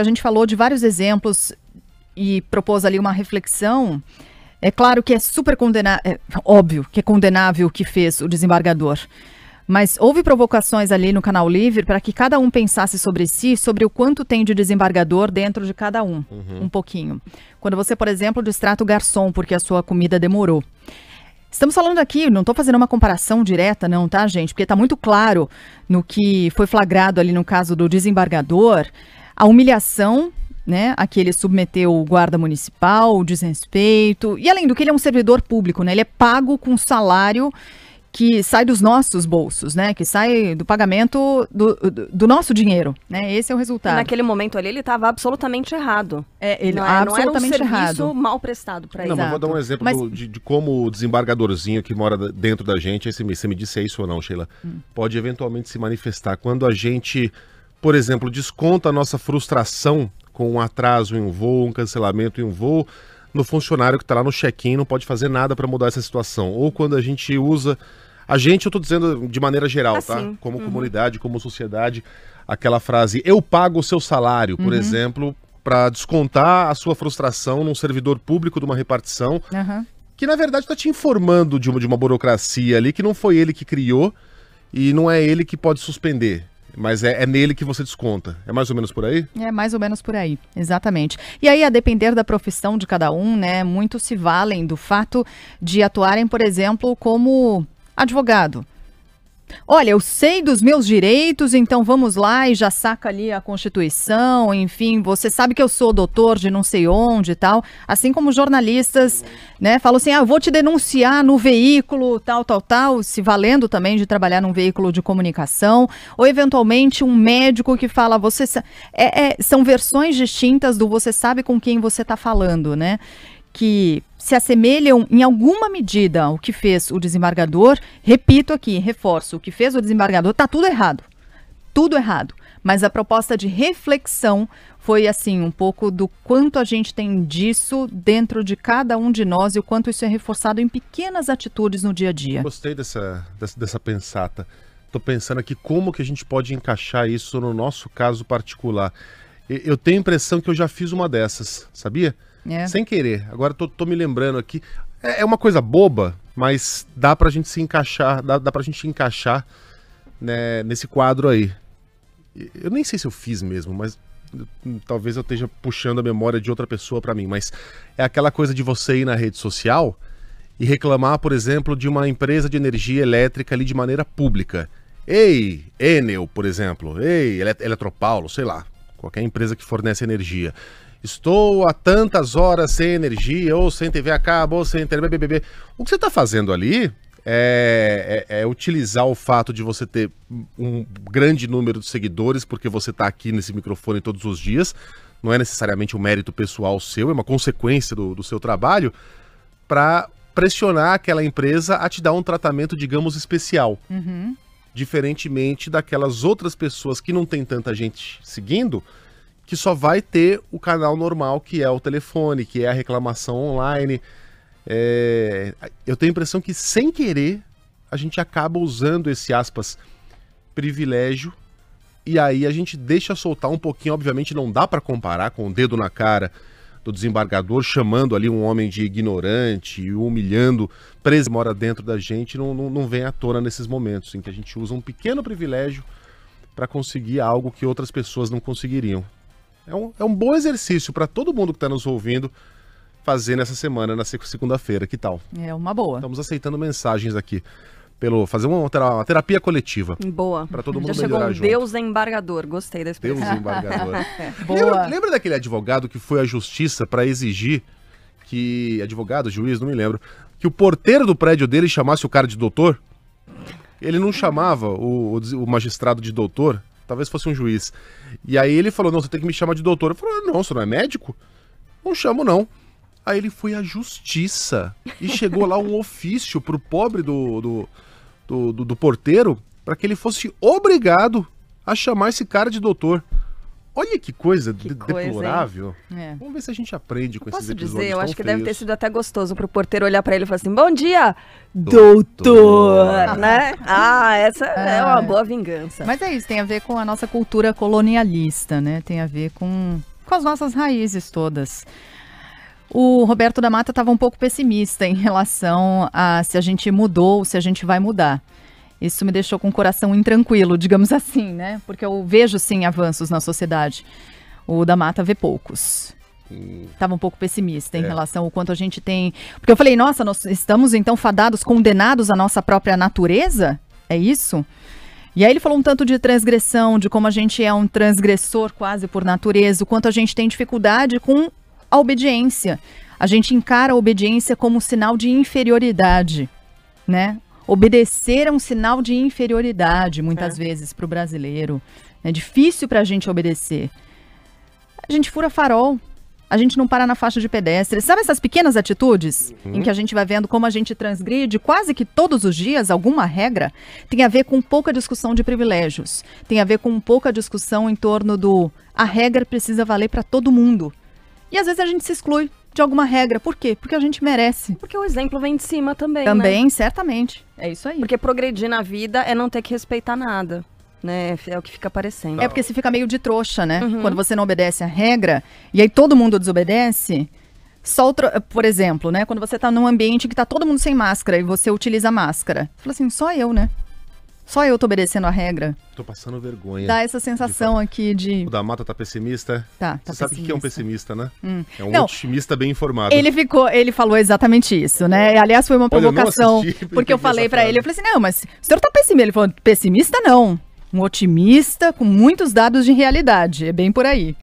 A gente falou de vários exemplos e propôs ali uma reflexão. É claro que é super condenável, é óbvio que é condenável o que fez o desembargador. Mas houve provocações ali no canal livre para que cada um pensasse sobre si, sobre o quanto tem de desembargador dentro de cada um, uhum. um pouquinho. Quando você, por exemplo, distrata o garçom porque a sua comida demorou. Estamos falando aqui, não estou fazendo uma comparação direta, não, tá, gente? Porque está muito claro no que foi flagrado ali no caso do desembargador a humilhação né, a que ele submeteu o guarda municipal, o desrespeito. E além do que, ele é um servidor público, né? Ele é pago com salário que sai dos nossos bolsos, né? Que sai do pagamento do, do, do nosso dinheiro, né? Esse é o resultado. E naquele momento ali, ele estava absolutamente errado. É, ele não, absolutamente é, não era um serviço errado. mal prestado para ele. Não, mas vou dar um exemplo mas... de, de, como o desembargadorzinho que mora dentro da gente, você me, você me disse é isso ou não, Sheila, hum. pode eventualmente se manifestar. Quando a gente por exemplo, desconta a nossa frustração com um atraso em um voo, um cancelamento em um voo, no funcionário que está lá no check-in, não pode fazer nada para mudar essa situação. Ou quando a gente usa. A gente, eu estou dizendo de maneira geral, tá? assim, tá? Como uhum. comunidade, como sociedade, aquela frase, eu pago o seu salário, por uhum. exemplo, para descontar a sua frustração num servidor público de uma repartição, uhum. que na verdade está te informando de uma, de uma burocracia ali que não foi ele que criou e não é ele que pode suspender. Mas é, é, nele que você desconta. É mais ou menos por aí? É mais ou menos por aí, exatamente. E aí, a depender da profissão de cada um, né, muitos se valem do fato de atuarem, por exemplo, como advogado. Olha, eu sei dos meus direitos, então vamos lá e já saca ali a Constituição, enfim, você sabe que eu sou doutor de não sei onde e tal, assim como jornalistas, né, falam assim, ah, eu vou te denunciar no veículo tal, tal, tal, se valendo também de trabalhar num veículo de comunicação, ou eventualmente um médico que fala, você... É, é, são versões distintas do você sabe com quem você está falando, né? que se assemelham em alguma medida ao que fez o desembargador, repito aqui, reforço, o que fez o desembargador está tudo errado. Tudo errado. Mas a proposta de reflexão foi assim, um pouco do quanto a gente tem disso dentro de cada um de nós e o quanto isso é reforçado em pequenas atitudes no dia a dia. Gostei dessa, dessa, dessa pensata. Estou pensando aqui como que a gente pode encaixar isso no nosso caso particular. Eu tenho a impressão que eu já fiz uma dessas, sabia? É. Sem querer. Agora tô, tô me lembrando aqui. É, é, uma coisa boba, mas dá pra gente se encaixar, dá, dá pra gente encaixar né, nesse quadro aí. Eu nem sei se eu fiz mesmo, mas talvez eu esteja puxando a memória de outra pessoa para mim, mas é aquela coisa de você ir na rede social e reclamar, por exemplo, de uma empresa de energia elétrica ali de maneira pública. Ei, Enel, por exemplo, ei, Eletropaulo, sei lá, qualquer empresa que fornece energia. Estou há tantas horas sem energia, ou sem TV a cabo, ou sem internet, BBB. O que você está fazendo ali é, é, é, utilizar o fato de você ter um grande número de seguidores, porque você está aqui nesse microfone todos os dias, não é necessariamente um mérito pessoal seu, é uma consequência do, do seu trabalho, para pressionar aquela empresa a te dar um tratamento, digamos, especial. Uhum. Diferentemente daquelas outras pessoas que não tem tanta gente seguindo que só vai ter o canal normal, que é o telefone, que é a reclamação online. É... eu tenho a impressão que, sem querer, a gente acaba usando esse aspas privilégio e aí a gente deixa soltar um pouquinho. Obviamente, não dá para comparar com o dedo na cara do desembargador chamando ali um homem de ignorante, humilhando, preso mora dentro da gente, não, não, não vem à tona nesses momentos em que a gente usa um pequeno privilégio para conseguir algo que outras pessoas não conseguiriam. É um, é um bom exercício para todo mundo que está nos ouvindo fazer nessa semana, na segunda-feira. Que tal? É uma boa. Estamos aceitando mensagens aqui. Pelo, fazer uma, uma terapia coletiva. Boa. Para todo mundo Já melhorar chegou um Deus embargador. Gostei desse. Deus embargador. boa. Lembra, lembra daquele advogado que foi à justiça para exigir que. Advogado, juiz, não me lembro. Que o porteiro do prédio dele chamasse o cara de doutor? Ele não chamava o, o magistrado de doutor, Talvez fosse um juiz. E aí ele falou: não, você tem que me chamar de doutor. Eu falei: ah, não, você não é médico? Não chamo, não. Aí ele foi à justiça e chegou lá um ofício pro pobre do, do, do, do, do porteiro para que ele fosse obrigado a chamar esse cara de doutor. Olha que coisa que coisa, deplorável. É. Vamos ver se a gente aprende com eu esses episódios. Posso dizer, eu acho que feios. deve ter sido até gostoso pro porteiro olhar para ele e falar assim: "Bom dia, doutor", doutor. né? Ah, essa é ah. uma boa vingança. Mas é isso, tem a ver com a nossa cultura colonialista, né? Tem a ver com com as nossas raízes todas. O Roberto da Mata estava um pouco pessimista em relação a se a gente mudou ou se a gente vai mudar. Isso me deixou com o coração intranquilo, digamos assim, né? Porque eu vejo sim avanços na sociedade. O da Mata vê poucos. Estava hum. um pouco pessimista em é. relação ao quanto a gente tem. Porque eu falei, nossa, nós estamos então fadados, condenados à nossa própria natureza? É isso? E aí ele falou um tanto de transgressão, de como a gente é um transgressor quase por natureza, o quanto a gente tem dificuldade com a obediência. A gente encara a obediência como um sinal de inferioridade, né? obedecer é um sinal de inferioridade, muitas é. vezes, para o brasileiro. É difícil para a gente obedecer. A gente fura farol, a gente não para na faixa de pedestre. Sabe essas pequenas atitudes uhum. em que a gente vai vendo como a gente transgride quase que todos os dias alguma regra? Tem a ver com pouca discussão de privilégios, tem a ver com pouca discussão em torno do a regra precisa valer para todo mundo. E às vezes a gente se exclui de alguma regra. Por quê? Porque a gente merece. Porque o exemplo vem de cima também. Também, né? certamente. É isso aí. Porque progredir na vida é não ter que respeitar nada. Né? É o que fica parecendo. É porque você fica meio de trouxa, né? Uhum. Quando você não obedece a regra, e aí todo mundo desobedece. Só outro, por exemplo, né? Quando você tá num ambiente que tá todo mundo sem máscara e você utiliza máscara. Você fala assim, só eu, né? Só eu tô obedecendo a regra. Tô passando vergonha. Dá essa sensação de aqui de. O da mata tá pessimista. Tá, tá Você pessimista. sabe o que é um pessimista, né? Hum. É um não, otimista bem informado. Ele ficou, ele falou exatamente isso, né? Aliás, foi uma provocação. Olha, eu assisti, porque eu falei para ele, eu falei assim: não, mas o senhor tá pessimista. Ele falou, pessimista não. Um otimista com muitos dados de realidade. É bem por aí.